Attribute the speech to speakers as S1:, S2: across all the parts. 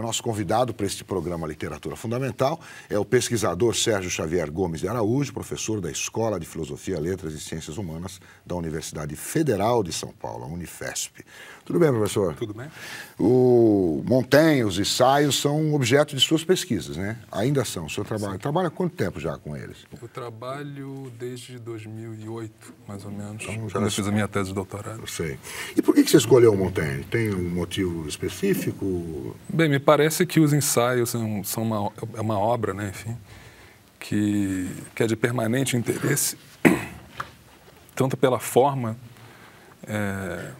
S1: o nosso convidado para este programa Literatura Fundamental é o pesquisador Sérgio Xavier Gomes de Araújo, professor da Escola de Filosofia, Letras e Ciências Humanas da Universidade Federal de São Paulo, a Unifesp. Tudo bem, professor? Tudo bem. O Montanha, os ensaios são objeto de suas pesquisas, né? Ainda são. O seu trabalha, Sim. trabalha há quanto tempo já com eles?
S2: Eu trabalho desde 2008, mais ou menos, então, quando eu fiz a minha
S1: tese de doutorado. Eu sei. E por que você escolheu o Montaigne? Tem um motivo específico?
S2: Bem, me parece que os ensaios são, são uma, é uma obra, né, enfim, que, que é de permanente interesse, tanto pela forma, é,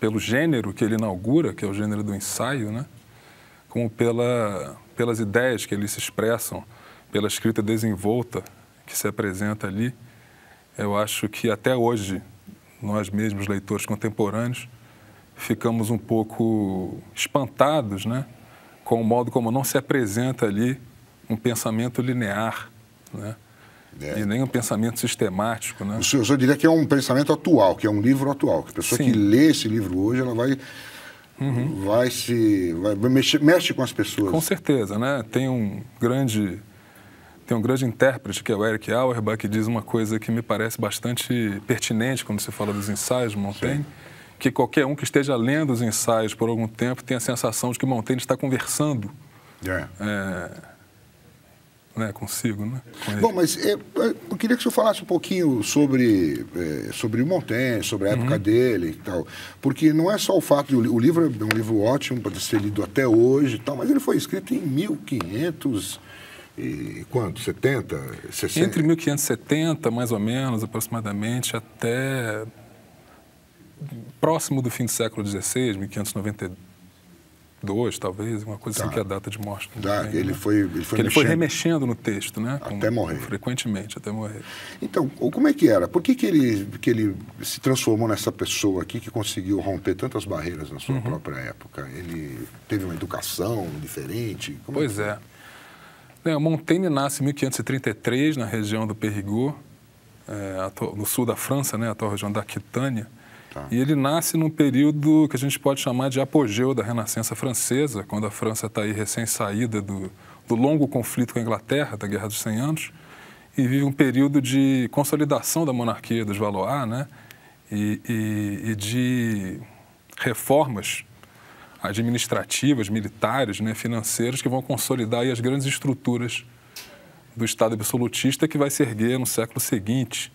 S2: pelo gênero que ele inaugura, que é o gênero do ensaio, né, como pela, pelas ideias que eles se expressam, pela escrita desenvolta que se apresenta ali. Eu acho que até hoje, nós mesmos, leitores contemporâneos, ficamos um pouco espantados, né? com o modo como não se apresenta ali um pensamento linear, né? É. E nem um pensamento sistemático, né? O senhor,
S1: diria que é um pensamento atual, que é um livro atual. Que a pessoa Sim. que lê esse livro hoje, ela vai, uhum. vai se... Vai, mexe, mexe com as pessoas. Com certeza, né? Tem um grande... Tem um grande
S2: intérprete, que é o Eric Auerbach, que diz uma coisa que me parece bastante pertinente quando se fala dos ensaios de Montaigne, Sim que qualquer um que esteja lendo os ensaios por algum tempo tem a sensação de que Montaigne está conversando. Yeah. É. é né, consigo, né?
S1: Bom, mas eu, é, eu queria que o senhor falasse um pouquinho sobre, é, sobre o Montaigne, sobre a época uhum. dele e tal. Porque não é só o fato de o, livro é um livro ótimo para ser lido até hoje e tal, mas ele foi escrito em 1500 e quanto? 70? 60? Entre
S2: 1570, mais ou menos, aproximadamente, até próximo do fim do século XVI, 1592, talvez, uma coisa assim tá. assim que é a data de morte. Tá. Bem, ele, né? foi, ele, foi, ele foi
S1: remexendo no texto, né? Até morrer. Frequentemente, até morrer. Então, como é que era? Por que, que, ele, que ele se transformou nessa pessoa aqui que conseguiu romper tantas barreiras na sua uhum. própria época? Ele teve uma educação diferente? Como é pois é.
S2: é. é Montaigne nasce em 1533, na região do Périgord, é, no sul da França, né, a atual região da Aquitânia. Tá. E ele nasce num período que a gente pode chamar de apogeu da Renascença Francesa, quando a França está aí recém-saída do, do longo conflito com a Inglaterra, da Guerra dos Cem Anos, e vive um período de consolidação da monarquia dos Valois, né? E, e, e de reformas administrativas, militares, né, financeiras, que vão consolidar as grandes estruturas do Estado absolutista que vai se erguer no século seguinte.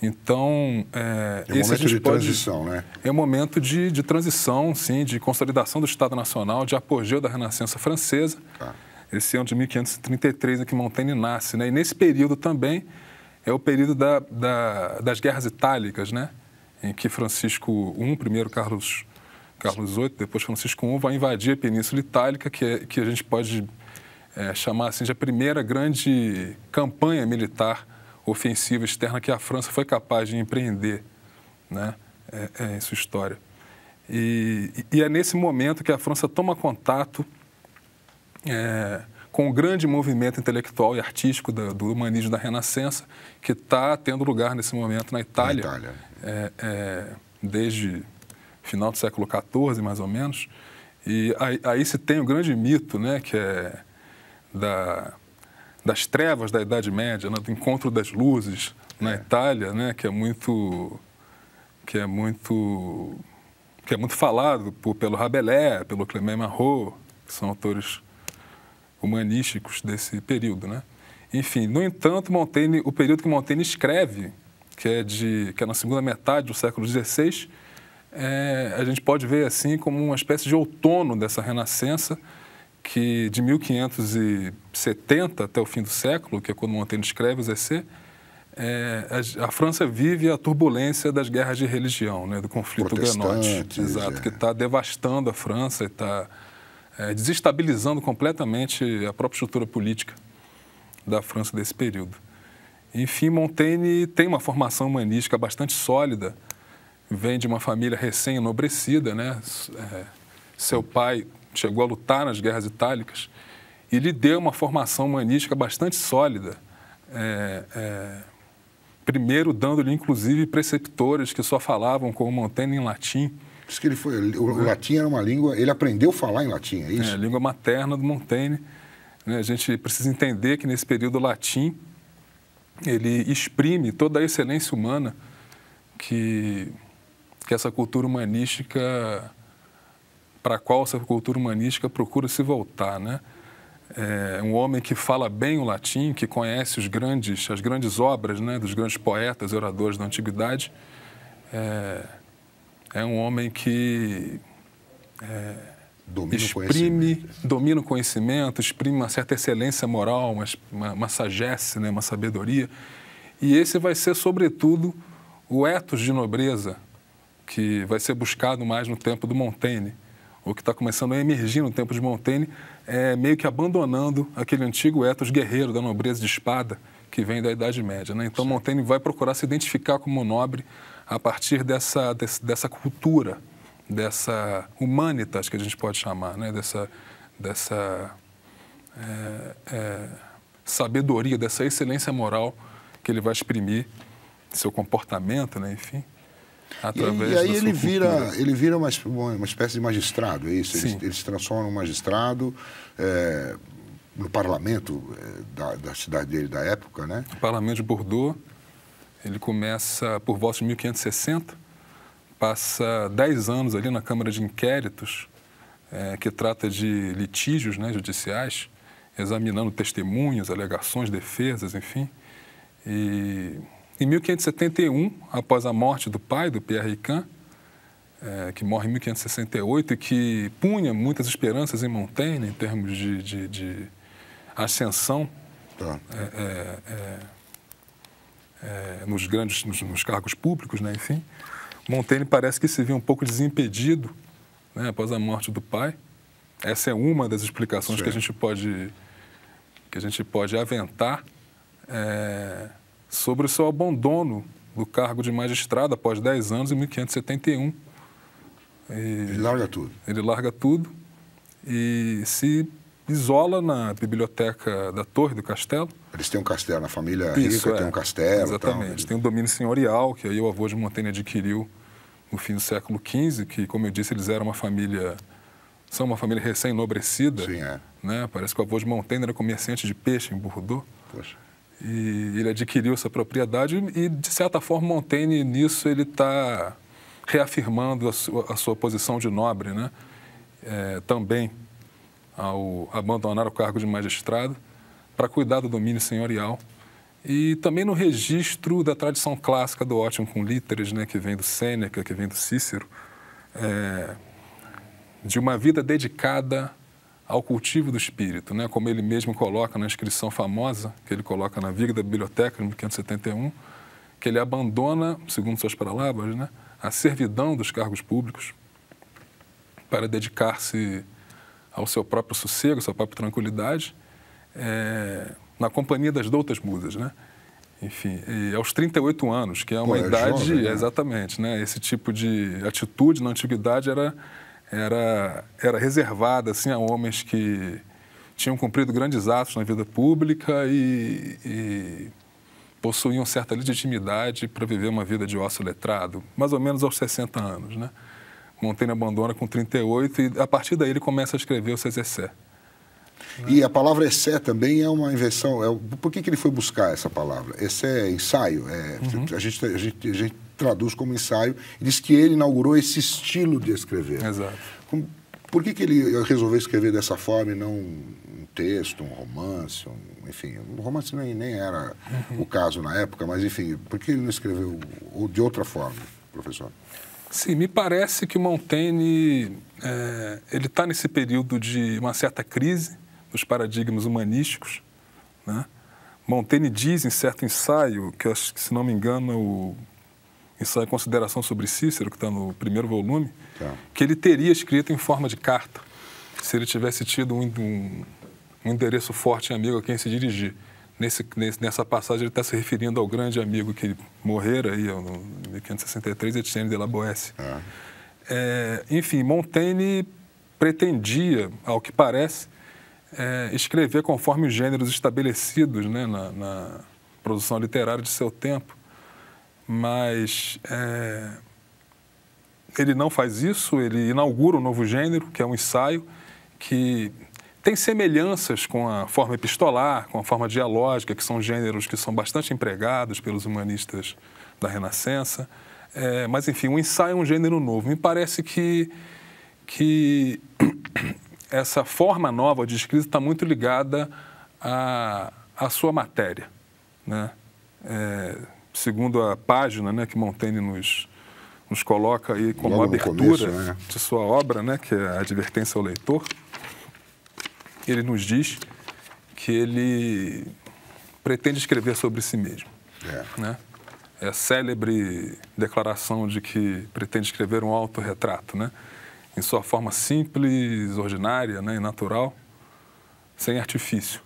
S2: Então, é, é um momento de pode, transição, né? É um momento de, de transição, sim, de consolidação do Estado Nacional, de apogeu da Renascença Francesa. Tá. Esse ano de 1533 em que Montaigne nasce, né? E nesse período também é o período da, da, das guerras itálicas, né? Em que Francisco I, primeiro Carlos Carlos VIII, depois Francisco I, vai invadir a Península Itálica, que, é, que a gente pode é, chamar assim de a primeira grande campanha militar ofensiva externa que a França foi capaz de empreender né, é, é, em sua história. E, e, é nesse momento que a França toma contato é, com o grande movimento intelectual e artístico do, do humanismo da Renascença, que está tendo lugar nesse momento na Itália, na Itália. É, é, desde final do século XIV, mais ou menos. E aí, aí, se tem o grande mito, né, que é da das trevas da Idade Média, né, do encontro das luzes na é. Itália, né, que é muito que é muito que é muito falado por, pelo Rabelais, pelo Clement Marot, que são autores humanísticos desse período, né? Enfim, no entanto, Montaigne, o período que Montaigne escreve, que é de que é na segunda metade do século XVI, é, a gente pode ver assim como uma espécie de outono dessa Renascença que de 1570 até o fim do século, que é quando Montaigne escreve o ZC, é, a, a, França vive a turbulência das guerras de religião, né, do conflito huguenote, né, exato, é. que está devastando a França e está é, desestabilizando completamente a própria estrutura política da França desse período. Enfim, Montaigne tem uma formação humanística bastante sólida, vem de uma família recém-enobrecida, né? É, seu pai chegou a lutar nas guerras itálicas, e lhe deu uma formação humanística bastante sólida. É, é, primeiro, dando-lhe, inclusive, preceptores que só falavam com Montaigne em latim. Diz que ele foi. O, latim era uma língua. Ele aprendeu a falar em latim, é isso? É, a língua materna do Montaigne. Né? A gente precisa entender que nesse período o latim ele exprime toda a excelência humana que, que essa cultura humanística para a qual essa cultura humanística procura se voltar, né? É um homem que fala bem o latim, que conhece os grandes, as grandes obras né, dos grandes poetas e oradores da antiguidade. É, é um homem que é, domina exprime, o domina o conhecimento, exprime uma certa excelência moral, uma, uma, uma sagesse, né, uma sabedoria. E esse vai ser, sobretudo, o etos de nobreza que vai ser buscado mais no tempo do Montaigne o que está começando a emergir no tempo de Montaigne, é, meio que abandonando aquele antigo ethos guerreiro da nobreza de espada que vem da Idade Média. Né? Então, Sim. Montaigne vai procurar se identificar como nobre a partir dessa, dessa cultura, dessa humanitas que a gente pode chamar, né? dessa, dessa é, é, sabedoria, dessa excelência moral que ele vai exprimir, seu comportamento, né? enfim. Através e, e aí ele vira,
S1: ele vira uma, uma espécie de magistrado, é isso? Ele, ele se transforma num magistrado é, no parlamento é, da, da, cidade dele, da época, né? O parlamento de Bordeaux, ele começa por volta de 1560,
S2: passa 10 anos ali na Câmara de Inquéritos, é, que trata de litígios né, judiciais, examinando testemunhos alegações, defesas, enfim. E em 1571, após a morte do pai do Pierre Rican, é, que morre em 1568 e que punha muitas esperanças em Montaigne em termos de, de, de ascensão tá. É, é, é, é, nos grandes nos, nos, cargos públicos, né? enfim, Montaigne parece que se viu um pouco desimpedido né? após a morte do pai. Essa é uma das explicações Sim. que a gente pode que a gente pode aventar é, sobre o seu abandono do cargo de magistrado após 10 anos, em 1571. E ele larga tudo. Ele larga tudo e se isola na biblioteca da Torre do Castelo. Eles têm um castelo, na família Isso, rica é. tem um castelo. Exatamente, eles têm um domínio senhorial, que aí o avô de Montaigne adquiriu no fim do século XV, que, como eu disse, eles eram uma família, são uma família recém nobrecida Sim, é. Né? Parece que o avô de Montaigne era comerciante de peixe em Bordeaux. Poxa. E ele adquiriu essa propriedade e, de certa forma, Montaigne, nisso, ele está reafirmando a sua, a sua, posição de nobre, né? É, também ao abandonar o cargo de magistrado para cuidar do domínio senhorial e também no registro da tradição clássica do ótimo com literes, né, que vem do Sêneca, que vem do Cícero, é, de uma vida dedicada ao cultivo do espírito, né? como ele mesmo coloca na inscrição famosa que ele coloca na Viga da Biblioteca, em 1571, que ele abandona, segundo suas palavras, né? a servidão dos cargos públicos para dedicar-se ao seu próprio sossego, à sua própria tranquilidade, é, na companhia das doutas musas, né? Enfim, aos 38 anos, que é uma Pô, é idade, jovem, né? exatamente, né? Esse tipo de atitude na antiguidade era era, era reservada assim, a homens que tinham cumprido grandes atos na vida pública e, e possuíam certa legitimidade para viver uma vida de ócio letrado, mais ou menos aos 60 anos. Né? Montaigne abandona com 38 e, a partir daí, ele começa a escrever o César.
S1: E a palavra essé também é uma invenção. É, por que, que ele foi buscar essa palavra? Essé é ensaio. É, uhum. a, gente, a, gente, a gente traduz como ensaio. E diz que ele inaugurou esse estilo de escrever. Exato. Como, por que, que ele eh, resolveu escrever dessa forma e não um texto, um romance? Um, enfim, o um romance nem, nem era uhum. o caso na época, mas enfim, por que ele não escreveu ou de outra forma, professor?
S2: Sim, me parece que o Montaigne é, ele está nesse período de uma certa crise os paradigmas humanísticos. Né? Montaigne diz em certo ensaio, que acho que, se não me engano, o ensaio Consideração sobre Cícero, que está no primeiro volume, tá. que ele teria escrito em forma de carta, se ele tivesse tido um, um, endereço forte e amigo a quem se dirigir. Nesse, nessa passagem, ele está se referindo ao grande amigo que morrera aí, no 1563, Etienne de la Boesse. É. Ah. É, enfim, Montaigne pretendia, ao que parece, é, escrever conforme os gêneros estabelecidos né, na, na produção literária de seu tempo, mas é, ele não faz isso, ele inaugura um novo gênero, que é um ensaio, que tem semelhanças com a forma epistolar, com a forma dialógica, que são gêneros que são bastante empregados pelos humanistas da Renascença. É, mas, enfim, o um ensaio é um gênero novo. Me parece que, que essa forma nova de escrita está muito ligada à, à sua matéria. Né? É, segundo a página né, que Montaigne nos, nos coloca aí como Logo abertura começo, né? de sua obra, né, que é a advertência ao leitor, ele nos diz que ele pretende escrever sobre si mesmo. É. Né? É a célebre declaração de que pretende escrever um autorretrato, né? em sua forma simples, ordinária né, e natural,
S1: sem artifício.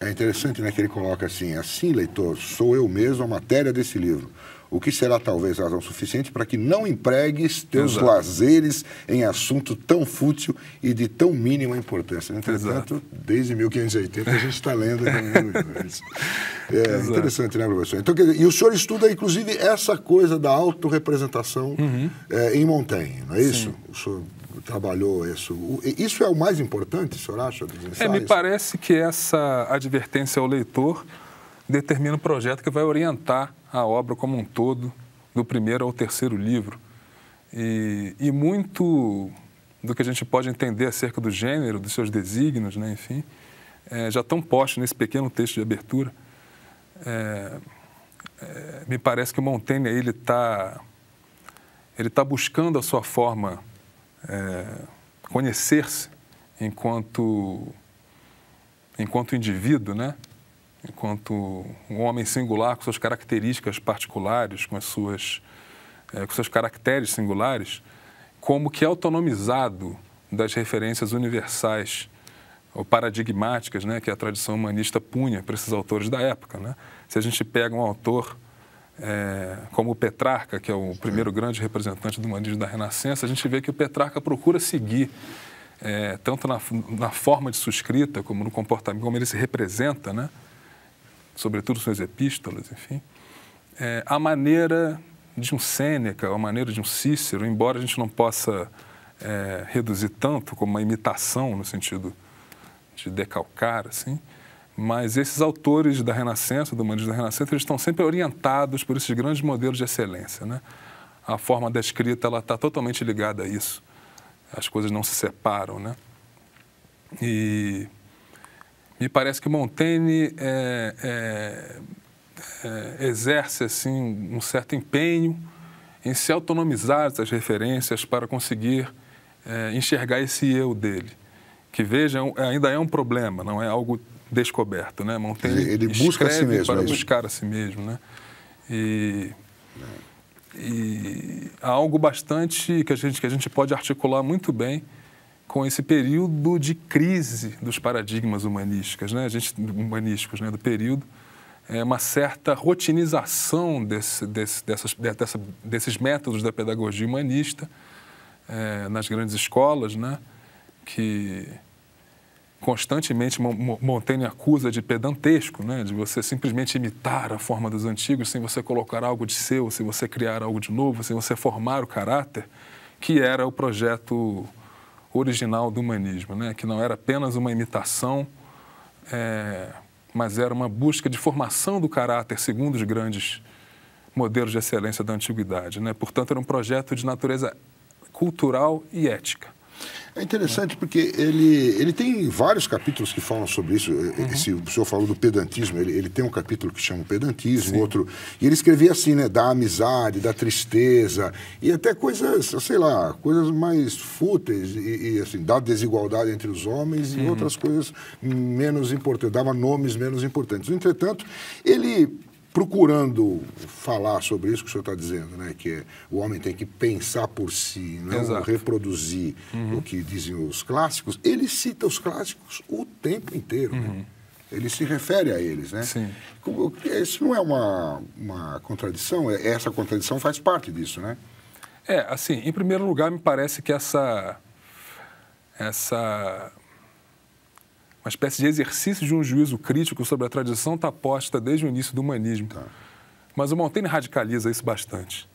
S1: É interessante né, que ele coloca assim, assim, leitor, sou eu mesmo a matéria desse livro o que será talvez razão suficiente para que não empregues teus Exato. lazeres em assunto tão fútil e de tão mínima importância. Entretanto, Exato. desde 1580 a gente está lendo. é interessante, né, professor? Então, dizer, e o senhor estuda, inclusive, essa coisa da autorrepresentação uhum. é, em Montaigne, não é isso? Sim. O senhor trabalhou isso. Isso é o mais importante, o senhor acha? É, me
S2: parece que essa advertência ao leitor determina o um projeto que vai orientar a obra como um todo, do primeiro ao terceiro livro. E, e muito do que a gente pode entender acerca do gênero, dos seus desígnios, né, enfim, é, já estão postos nesse pequeno texto de abertura. É, é, me parece que o Montaigne ele está ele tá buscando a sua forma é, conhecer-se enquanto enquanto indivíduo, né? enquanto um homem singular com suas características particulares, com as suas é, com seus caracteres singulares, como que é autonomizado das referências universais ou paradigmáticas, né, que a tradição humanista punha para esses autores da época, né? Se a gente pega um autor é, como Petrarca, que é o primeiro grande representante do humanismo da Renascença, a gente vê que o Petrarca procura seguir é, tanto na, na, forma de sua escrita como no comportamento, como ele se representa, né? sobretudo suas epístolas, enfim, é, a maneira de um Sêneca, a maneira de um Cícero, embora a gente não possa é, reduzir tanto como uma imitação no sentido de decalcar, assim, mas esses autores da Renascença, do humanismo da Renascença, eles estão sempre orientados por esses grandes modelos de excelência, né? A forma da escrita ela está totalmente ligada a isso. As coisas não se separam, né? E me parece que Montaigne é, é, é, exerce assim um certo empenho em se autonomizar dessas referências para conseguir é, enxergar esse eu dele, que vejam é ainda é um problema, não é algo descoberto, né? Montaigne ele, ele busca a si mesmo, para buscar a si mesmo, né? E, e há algo bastante que a gente que a gente pode articular muito bem com esse período de crise dos paradigmas humanísticos, né? A gente humanísticos, né? Do período é uma certa rotinização desse, desse, dessas, dessa, desses métodos da pedagogia humanista é, nas grandes escolas, né? Que constantemente Montaigne acusa de pedantesco, né? de você simplesmente imitar a forma dos antigos sem você colocar algo de seu, sem você criar algo de novo, sem você formar o caráter, que era o projeto original do humanismo, né? que não era apenas uma imitação, é, mas era uma busca de formação do caráter segundo os grandes modelos de excelência da antiguidade. Né? Portanto, era um projeto de natureza
S1: cultural e ética. É interessante porque ele, ele tem vários capítulos que falam sobre isso. Uhum. Esse, o senhor falou do pedantismo, ele, ele tem um capítulo que chama pedantismo, Sim. outro. E ele escrevia assim, né? Da amizade, da tristeza, e até coisas, sei lá, coisas mais fúteis, e, e assim, da desigualdade entre os homens e uhum. outras coisas menos importantes, dava nomes menos importantes. No entretanto, ele procurando falar sobre isso que o senhor está dizendo, né? que é, o homem tem que pensar por si, não Exato. reproduzir uhum. o que dizem os clássicos, ele cita os clássicos o tempo inteiro. Né? Uhum. Né? Ele se refere a eles, né? Sim. Isso não é uma, uma contradição? É, essa contradição faz parte disso, né?
S2: É, assim, em primeiro lugar, me parece que essa, essa uma espécie de exercício de um juízo crítico sobre a tradição está posta desde o início do humanismo. Tá. Mas o Montaigne radicaliza isso bastante.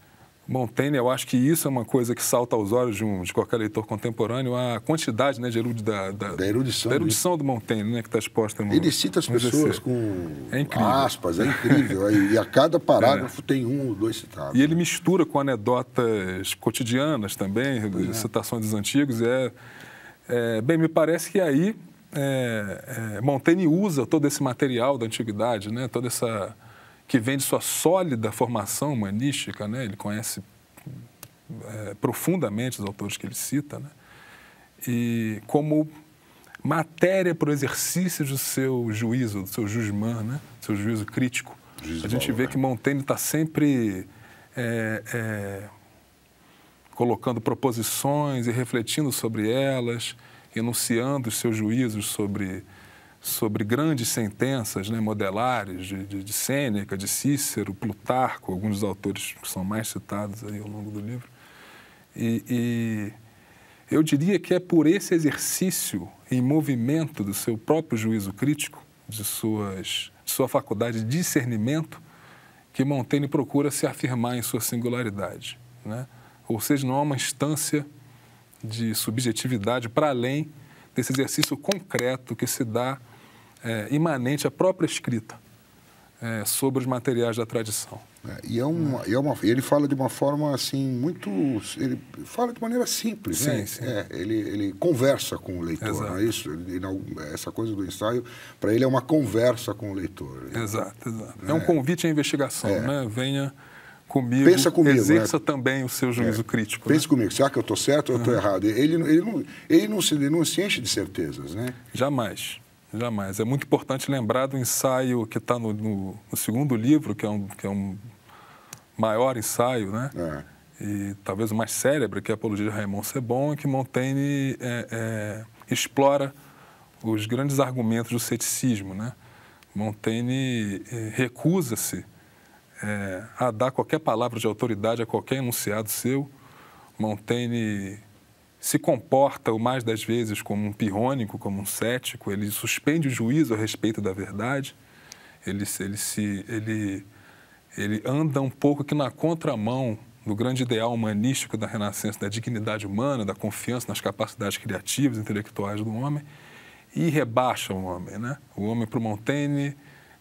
S2: Montaigne, eu acho que isso é uma coisa que salta aos olhos de, um, de qualquer leitor contemporâneo, a quantidade né, de erud, da, da, da, erudição, da né? erudição do Montaigne né, que está exposta no Ele cita as pessoas
S1: com é aspas, é incrível. e a cada é. parágrafo é. tem um ou dois citados. E
S2: ele mistura com anedotas cotidianas também, é. citações dos antigos. É, é, bem, me parece que é aí é, é, Montaigne usa todo esse material da antiguidade, né? toda essa que vem de sua sólida formação humanística, né? ele conhece é, profundamente os autores que ele cita, né? e como matéria para o exercício do seu juízo, do seu jugement, né? do seu juízo crítico. a gente valor, vê né? que Montaigne está sempre é, é, colocando proposições e refletindo sobre elas enunciando os seus juízos sobre, sobre grandes sentenças né, modelares de, de, de Sêneca, de Cícero, Plutarco, alguns dos autores que são mais citados aí ao longo do livro. E, e eu diria que é por esse exercício em movimento do seu próprio juízo crítico, de, suas, de sua faculdade de discernimento, que Montaigne procura se afirmar em sua singularidade. Né? Ou seja, não há uma instância de subjetividade para além desse exercício concreto que se dá é, imanente à própria escrita é, sobre os materiais da tradição.
S1: É, e é uma, é uma, ele fala de uma forma assim muito, ele fala de maneira simples, sim, né? Sim. É, ele, ele conversa com o leitor, não é isso? Ele, essa coisa do ensaio para ele é uma conversa com o leitor.
S2: Exato, exato. É né? um convite à investigação, é. né? Venha comigo, Pensa comigo exerça é.
S1: também o seu juízo é. crítico. Pensa né? comigo, será que eu estou certo ou estou errado? Ele, ele, não, ele, não se, ele não se enche de certezas,
S2: né? Jamais. Jamais. É muito importante lembrar do ensaio que está no, no, no, segundo livro, que é um, que é um maior ensaio, né? É. E talvez o mais célebre, que é a Apologia de Raymond Sebon, que Montaigne é, é, explora os grandes argumentos do ceticismo, né? Montaigne eh, recusa-se é, a dar qualquer palavra de autoridade a qualquer enunciado seu. Montaigne se comporta, o mais das vezes, como um pirrônico, como um cético, ele suspende o juízo a respeito da verdade, ele, ele, se, ele, ele anda um pouco aqui na contramão do grande ideal humanístico da Renascença, da dignidade humana, da confiança nas capacidades criativas, intelectuais do homem, e rebaixa o homem. Né? O homem, para o Montaigne,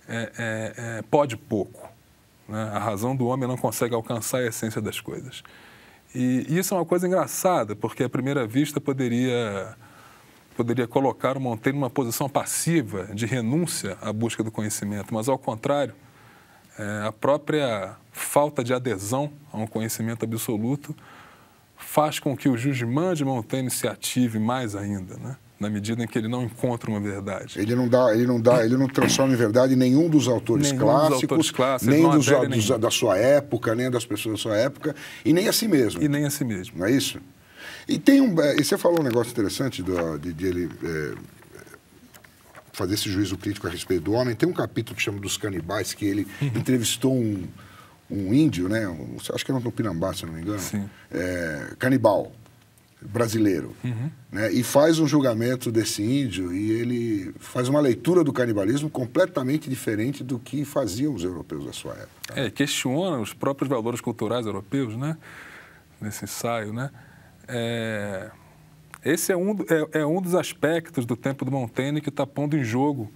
S2: é, é, é, pode pouco. Né? A razão do homem não consegue alcançar a essência das coisas. E, isso é uma coisa engraçada, porque à primeira vista poderia poderia colocar o Montaigne numa posição passiva de renúncia à busca do conhecimento, mas ao contrário, é, a própria falta de adesão a um conhecimento absoluto faz com que o Jujimã de Montaigne se ative mais ainda, né? na medida em que ele
S1: não encontra uma verdade. Ele não dá, ele não dá, ele não transforma em verdade nenhum dos autores, nenhum clássicos, dos autores clássicos, nem dos, a, dos, da sua época, nem das pessoas da sua época, e nem a si mesmo. E nem a si mesmo. Não é isso? E tem um, é, e você falou um negócio interessante do, de, de, ele é, fazer esse juízo crítico a respeito do homem. Tem um capítulo que chama dos canibais que ele uhum. entrevistou um, um índio, né? Um, acho que era um Tupinambá, se não me engano. Sim. É, canibal brasileiro, uhum. né? E faz um julgamento desse índio e ele faz uma leitura do canibalismo completamente diferente do que faziam os europeus da sua época.
S2: É, questiona os próprios valores culturais europeus, né? Nesse ensaio, né? É... Esse é um, é, é, um dos aspectos do tempo do Montaigne que está pondo em jogo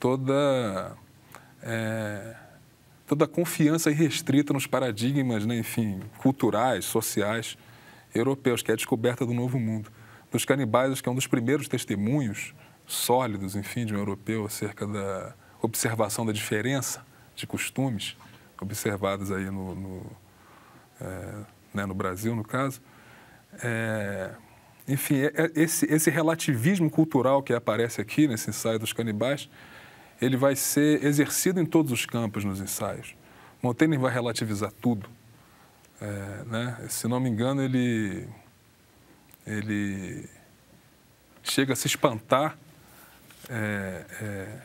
S2: toda é, toda a confiança irrestrita nos paradigmas, né? enfim, culturais, sociais europeus, que é a descoberta do Novo Mundo. Dos canibais, acho que é um dos primeiros testemunhos sólidos, enfim, de um europeu acerca da observação da diferença de costumes observadas aí no, no, é, né, no Brasil, no caso. É, enfim, é, é, esse, esse relativismo cultural que aparece aqui nesse ensaio dos canibais, ele vai ser exercido em todos os campos nos ensaios. Montaigne vai relativizar tudo. É, né? Se não me engano, ele, ele chega a se espantar é, é,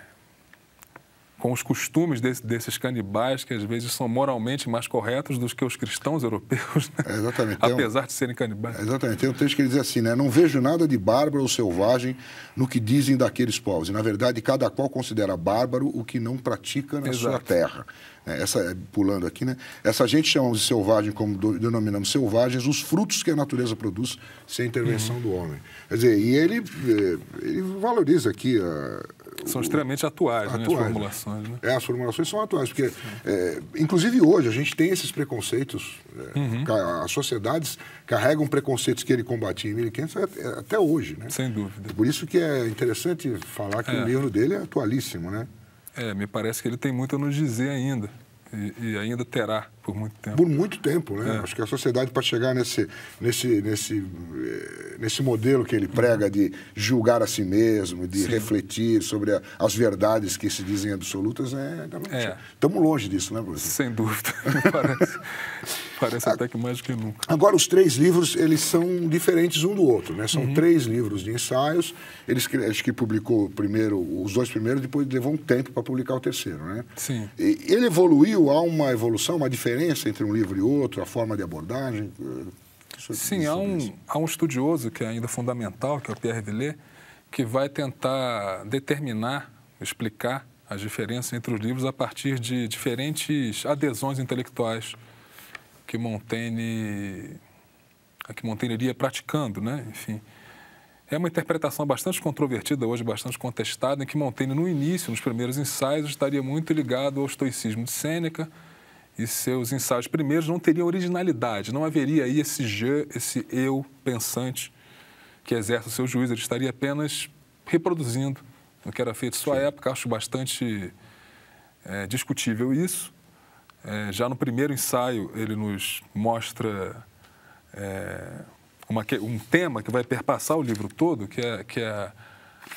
S2: com os costumes desse, desses canibais, que às vezes são moralmente mais corretos do que os cristãos europeus, né? É, exatamente. apesar
S1: um, de serem canibais. É, exatamente. Tem um texto que ele diz assim, né? Não vejo nada de bárbaro ou selvagem no que dizem daqueles povos. E, na verdade, cada qual considera bárbaro o que não pratica na Exato. sua terra. É, essa, é, pulando aqui, né? Essa gente chamamos de selvagem, como do, denominamos selvagens, os frutos que a natureza produz sem a intervenção uhum. do homem. Quer dizer, e ele, ele valoriza aqui a são extremamente atuais, né, atuais né, as formulações. Né? É, as formulações são atuais, porque, é, inclusive hoje, a gente tem esses preconceitos. É, uhum. As sociedades carregam preconceitos que ele combatia em 1500 é, é, até hoje, né? Sem dúvida. Por isso que é interessante falar que é. o livro dele é atualíssimo, né?
S2: É, me parece que ele tem muito a nos dizer ainda, e, e ainda terá por muito tempo. Por
S1: muito tempo, né? É. Acho que a sociedade, para chegar nesse, nesse, nesse, eh, nesse modelo que ele prega de julgar a si mesmo, de Sim. refletir sobre a, as verdades que se dizem absolutas, é. Estamos é. longe disso, né, Bruno? Sem dúvida. parece, parece ah. até que mais do que nunca. Agora, os três livros, eles são diferentes um do outro, né? São uhum. três livros de ensaios. Eles, acho que publicou primeiro, os dois primeiros, depois levou um tempo para publicar o terceiro, né? Sim. E, ele evoluiu, há uma evolução, uma diferença diferença entre um livro e outro, a forma de abordagem? Eh, Sim, há um,
S2: há um estudioso que é ainda fundamental, que é o Pierre Villet, que vai tentar determinar, explicar as diferenças entre os livros a partir de diferentes adesões intelectuais que Montaigne, que Montaigne iria praticando, né? Enfim, é uma interpretação bastante controvertida hoje, bastante contestada, em que Montaigne, no início, nos primeiros ensaios, estaria muito ligado ao estoicismo de Sêneca, e seus ensaios primeiros não teriam originalidade, não haveria aí esse je, esse eu pensante que exerce o seu juízo, ele estaria apenas reproduzindo o que era feito sua Sim. época, acho bastante é, discutível isso. É, já no primeiro ensaio, ele nos mostra é, uma, um tema que vai perpassar o livro todo, que é, que é a,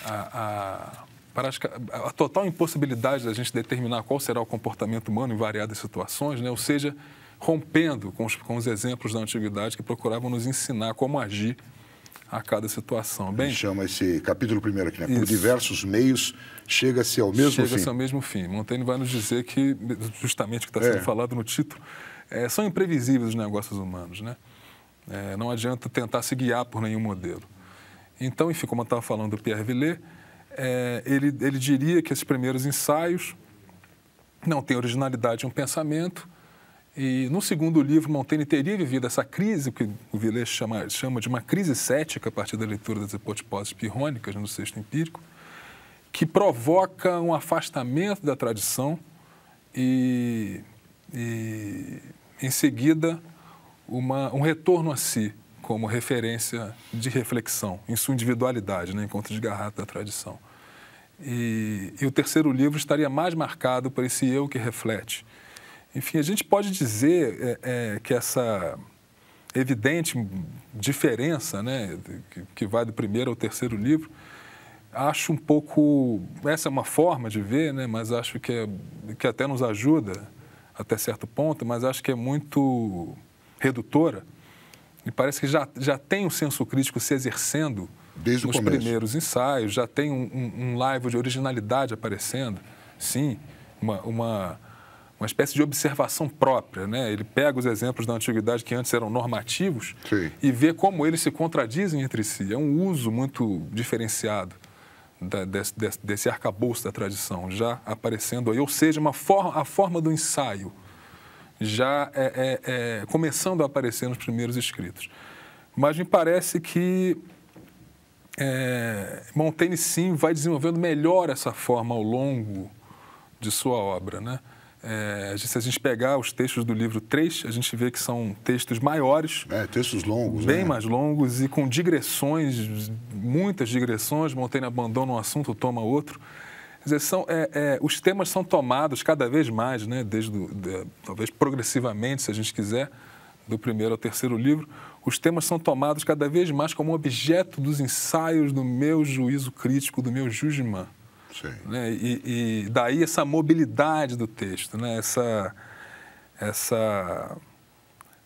S2: a, para as, a total impossibilidade da gente determinar qual será o comportamento humano em variadas situações, né? ou seja, rompendo com os, com os exemplos da antiguidade que procuravam nos ensinar como agir a cada situação. Bem,
S1: chama esse capítulo primeiro aqui, né? Por diversos meios chega-se ao mesmo chega fim. Chega-se ao
S2: mesmo fim. Montaigne vai nos dizer que, justamente o que está é. sendo é. falado no título, é, são imprevisíveis os negócios humanos, né? É, não adianta tentar se guiar por nenhum modelo. Então, enfim, como eu estava falando do Pierre Villet, é, ele, ele diria que esses primeiros ensaios não têm originalidade, em um pensamento. E no segundo livro, Montaigne teria vivido essa crise, que o Villers chama, chama de uma crise cética, a partir da leitura das hipóteses pirrônicas no Sexto Empírico, que provoca um afastamento da tradição e, e em seguida, uma, um retorno a si como referência de reflexão, em sua individualidade, né, encontro de garrafa da tradição. E, e, o terceiro livro estaria mais marcado por esse eu que reflete. Enfim, a gente pode dizer é, é, que essa evidente diferença, né, que, que vai do primeiro ao terceiro livro, acho um pouco essa é uma forma de ver, né, mas acho que é, que até nos ajuda até certo ponto, mas acho que é muito redutora e parece que já, já tem um senso crítico se exercendo Desde nos primeiros ensaios, já tem um, um, um live de originalidade aparecendo. Sim, uma, uma, uma espécie de observação própria. Né? Ele pega os exemplos da antiguidade que antes eram normativos Sim. e vê como eles se contradizem entre si. É um uso muito diferenciado da, desse, desse, desse arcabouço da tradição já aparecendo aí. Ou seja, uma forma, a forma do ensaio já é, é, é, começando a aparecer nos primeiros escritos. Mas me parece que é, Montaigne, sim, vai desenvolvendo melhor essa forma ao longo de sua obra. Né? É, se a gente pegar os textos do livro 3, a gente vê que são textos maiores. É, textos longos. Né? Bem né? mais longos e com digressões, muitas digressões. Montaigne abandona um assunto, toma outro. Quer dizer, são, é, é, os temas são tomados cada vez mais, né, desde de, talvez progressivamente, se a gente quiser, do primeiro ao terceiro livro, os temas são tomados cada vez mais como objeto dos ensaios do meu juízo crítico, do meu judgment. Né? E, e, daí essa mobilidade do texto, né? essa, essa,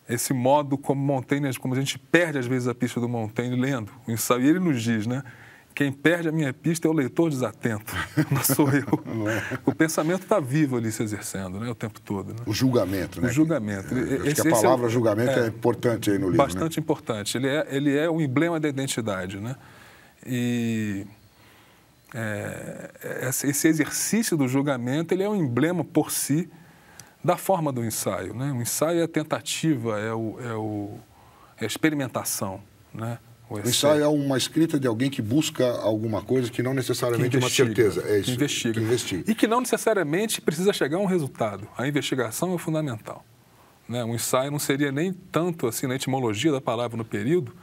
S2: esse modo como Montaigne, como a gente perde às vezes a pista do Montaigne lendo o ensaio. E ele nos diz, né? Quem perde a minha pista é o leitor desatento, não sou eu. o pensamento está vivo ali se exercendo né, o tempo
S1: todo. Né? O julgamento, né? O julgamento. É, acho esse, que a é palavra é julgamento é, é, importante aí no livro. Né? Bastante
S2: né? importante. Ele é, ele é um emblema da identidade. Né? E é, esse exercício do julgamento ele é um emblema por si da forma do ensaio. Né? O ensaio é a tentativa, é, o, é, o, é a experimentação. Né? O ensaio. o ensaio é
S1: uma escrita de alguém que busca alguma coisa que não necessariamente que é uma certeza. É isso. Investiga. Que investiga. E que não necessariamente precisa chegar a um resultado.
S2: A investigação é fundamental. Né? Um ensaio não seria nem tanto assim, na etimologia da palavra no período,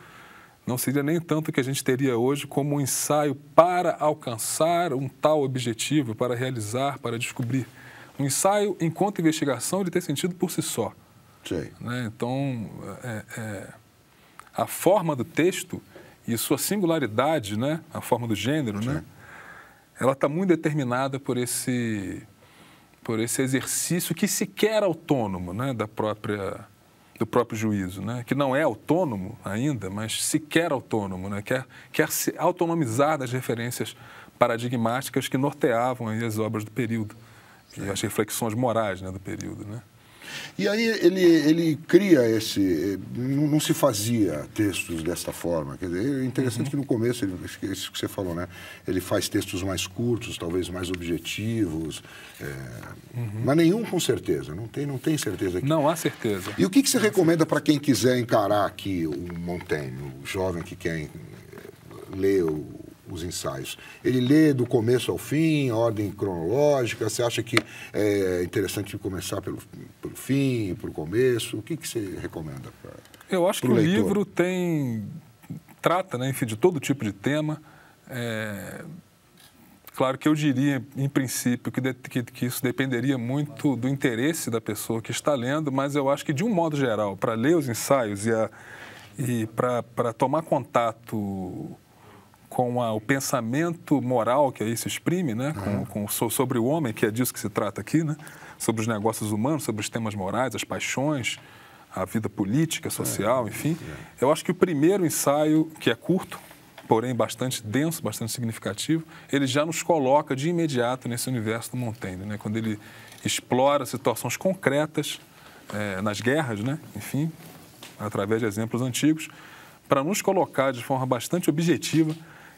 S2: não seria nem tanto que a gente teria hoje como um ensaio para alcançar um tal objetivo, para realizar, para descobrir. Um ensaio, enquanto investigação, ele tem sentido por si só. Sim. Né? Então, é, é a forma do texto e sua singularidade, né, a forma do gênero, né, ela está muito determinada por esse por esse exercício que sequer é autônomo, né, da própria do próprio juízo, né? que não é autônomo ainda, mas sequer autônomo, né? quer, quer se autonomizar das referências paradigmáticas que norteavam as obras do período e as reflexões morais né, do
S1: período. Né? E aí ele, ele cria esse. Não, não se fazia textos desta forma. Quer dizer, é interessante uhum. que no começo, ele, é isso que você falou, né? Ele faz textos mais curtos, talvez mais objetivos. É, uhum. Mas nenhum com certeza. Não tem, não tem certeza aqui. Não há certeza. E o que, que você não recomenda para quem quiser encarar aqui o Montaigne, o jovem que quer é, ler os ensaios? Ele lê do começo ao fim, a ordem cronológica? Você acha que é interessante começar pelo, pelo fim, pelo começo? O que, que você recomenda para Eu acho que leitor? o livro
S2: tem trata, né, enfim, de todo tipo de tema. É... Claro que eu diria, em princípio, que, de, que, que, isso dependeria muito do interesse da pessoa que está lendo, mas eu acho que, de um modo geral, para ler os ensaios e, e para tomar contato com a, o pensamento moral que aí se exprime, né? Com, uhum. com, sobre o homem, que é disso que se trata aqui, né? sobre os negócios humanos, sobre os temas morais, as paixões, a vida política, social, é, enfim. É. Eu acho que o primeiro ensaio, que é curto, porém bastante denso, bastante significativo, ele já nos coloca de imediato nesse universo do Montaigne, né? quando ele explora situações concretas é, nas guerras, né? enfim, através de exemplos antigos, para nos colocar de forma bastante objetiva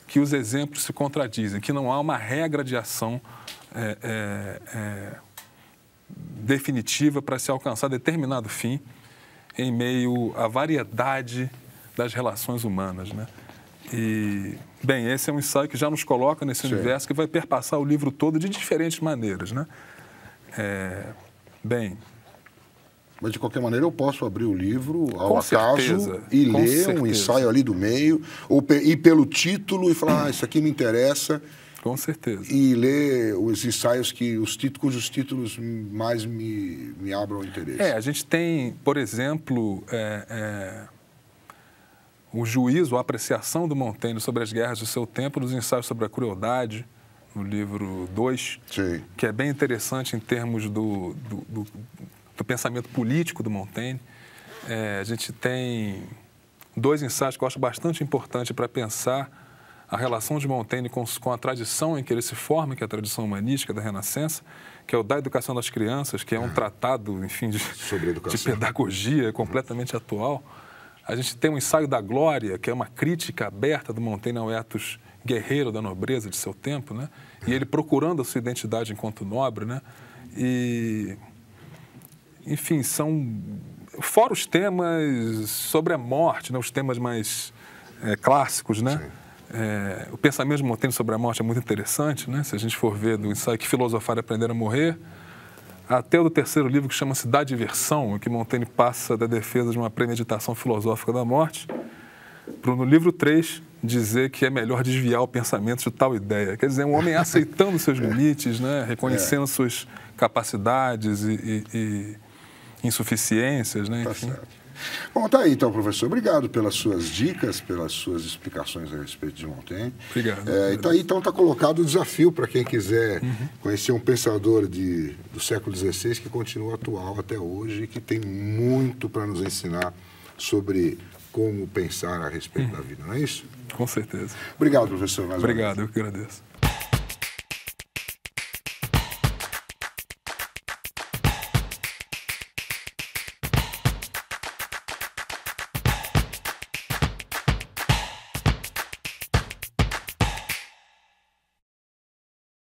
S2: que os exemplos se contradizem, que não há uma regra de ação é, é, é, definitiva para se alcançar determinado fim em meio à variedade das relações humanas, né? E, bem, esse é um ensaio que já nos coloca nesse Sim. universo que vai perpassar o livro todo de diferentes maneiras, né? É, bem,
S1: mas, de qualquer maneira, eu posso abrir o livro ao com acaso certeza. e com ler certeza. um ensaio ali do meio, ou pe ir pelo título e falar, ah, isso aqui me interessa. Com certeza. E ler os ensaios que os títulos, cujos títulos mais me, me abram o interesse. É,
S2: a gente tem, por exemplo, é, é, o juízo, a apreciação do Montaigne sobre as guerras do seu tempo, nos ensaios sobre a crueldade, no livro 2, que é bem interessante em termos do, do, do do pensamento político do Montaigne. É, a gente tem dois ensaios que eu acho bastante importante para pensar a relação de Montaigne com, com, a tradição em que ele se forma, que é a tradição humanística da Renascença, que é o da Educação das Crianças, que é um tratado, enfim, de, de pedagogia completamente uhum. atual. A gente tem o um ensaio da Glória, que é uma crítica aberta do Montaigne ao etos guerreiro da nobreza de seu tempo, né? E ele procurando a sua identidade enquanto nobre, né? E enfim, são. Fora os temas sobre a morte, né? os temas mais é, clássicos, né? É, o pensamento de Montaigne sobre a morte é muito interessante, né? Se a gente for ver do ensaio que filosofar e aprender a morrer, até o do terceiro livro que chama-se Da Diversão, em que Montaigne passa da defesa de uma premeditação filosófica da morte, para no livro 3 dizer que é melhor desviar o pensamento de tal ideia. Quer dizer, um homem aceitando seus é. limites, né? reconhecendo é. suas capacidades e,
S1: e insuficiências, né? Tá Enfim. certo. Bom, tá aí então, professor. Obrigado pelas suas dicas, pelas suas explicações a respeito de Montaigne. Obrigado. É, e tá aí, então, está colocado o desafio para quem quiser uhum. conhecer um pensador de, do século XVI que continua atual até hoje e que tem muito para nos ensinar sobre como pensar a respeito uhum. da vida, não é isso? Com certeza. Obrigado, professor. Obrigado, eu que agradeço.